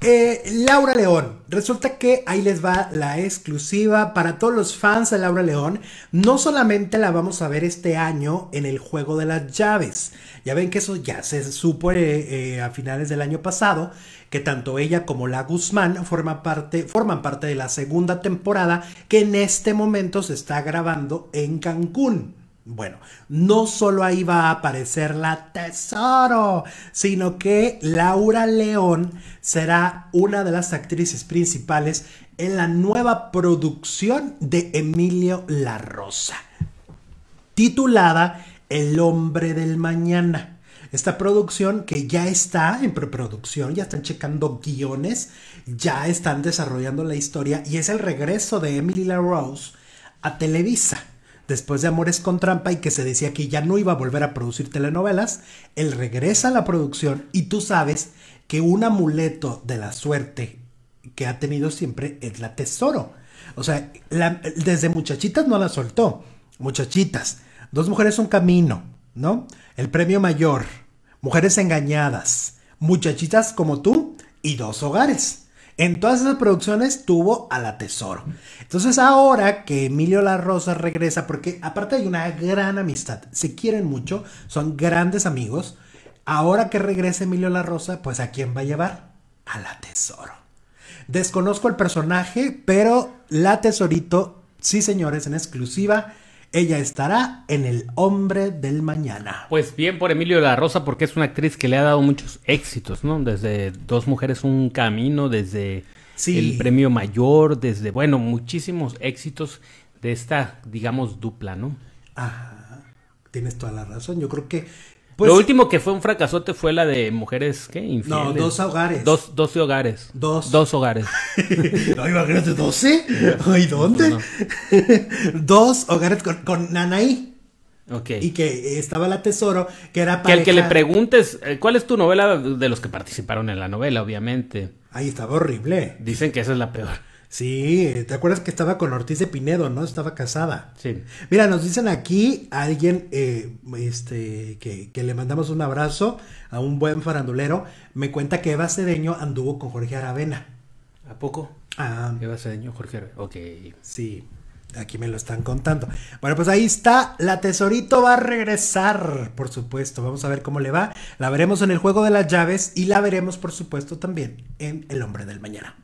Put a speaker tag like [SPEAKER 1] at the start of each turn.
[SPEAKER 1] Eh, Laura León, resulta que ahí les va la exclusiva para todos los fans de Laura León. No solamente la vamos a ver este año en el juego de las llaves. Ya ven que eso ya se supo eh, eh, a finales del año pasado, que tanto ella como la Guzmán parte, forman parte de la segunda temporada que en este momento se está grabando en Cancún. Bueno, no solo ahí va a aparecer la tesoro, sino que Laura León será una de las actrices principales en la nueva producción de Emilio La Rosa, titulada El hombre del mañana. Esta producción que ya está en preproducción, ya están checando guiones, ya están desarrollando la historia y es el regreso de Emily La Rose a Televisa Después de Amores con Trampa y que se decía que ya no iba a volver a producir telenovelas, él regresa a la producción y tú sabes que un amuleto de la suerte que ha tenido siempre es la tesoro. O sea, desde muchachitas no la soltó. Muchachitas, dos mujeres un camino, ¿no? El premio mayor, mujeres engañadas, muchachitas como tú y dos hogares. En todas esas producciones tuvo a la Tesoro. Entonces ahora que Emilio La Rosa regresa, porque aparte hay una gran amistad, se quieren mucho, son grandes amigos. Ahora que regrese Emilio La Rosa, pues ¿a quién va a llevar? A la Tesoro. Desconozco el personaje, pero la Tesorito, sí señores, en exclusiva ella estará en El Hombre del Mañana.
[SPEAKER 2] Pues bien por Emilio La Rosa, porque es una actriz que le ha dado muchos éxitos, ¿no? Desde Dos Mujeres, un Camino, desde el Premio Mayor, desde, bueno, muchísimos éxitos de esta, digamos, dupla, ¿no? Ajá.
[SPEAKER 1] Tienes toda la razón. Yo creo que pues lo
[SPEAKER 2] último que fue un fracasote fue la de mujeres, ¿qué? No, dos hogares. Dos, doce hogares.
[SPEAKER 1] Dos. Dos hogares. no, imagínate, doce. ¿Y dónde? dos hogares con, Nanaí. ok Y que estaba la tesoro, que era para. Que el que le
[SPEAKER 2] preguntes, eh, ¿cuál es tu novela de los que participaron en la novela, obviamente?
[SPEAKER 1] Ahí estaba horrible. Dicen que esa es la peor. Sí, ¿te acuerdas que estaba con Ortiz de Pinedo, no? Estaba casada. Sí. Mira, nos dicen aquí a alguien eh, este, que, que, le mandamos un abrazo a un buen farandulero. Me cuenta que Eva Cedeño anduvo con Jorge Aravena. ¿A poco? Ah. Eva Cedeño, Jorge Aravena. Ok. Sí, aquí me lo están contando. Bueno, pues ahí está. La Tesorito va a regresar, por supuesto. Vamos a ver cómo le va. La veremos en el juego de las llaves y la veremos, por supuesto, también en
[SPEAKER 2] El Hombre del Mañana.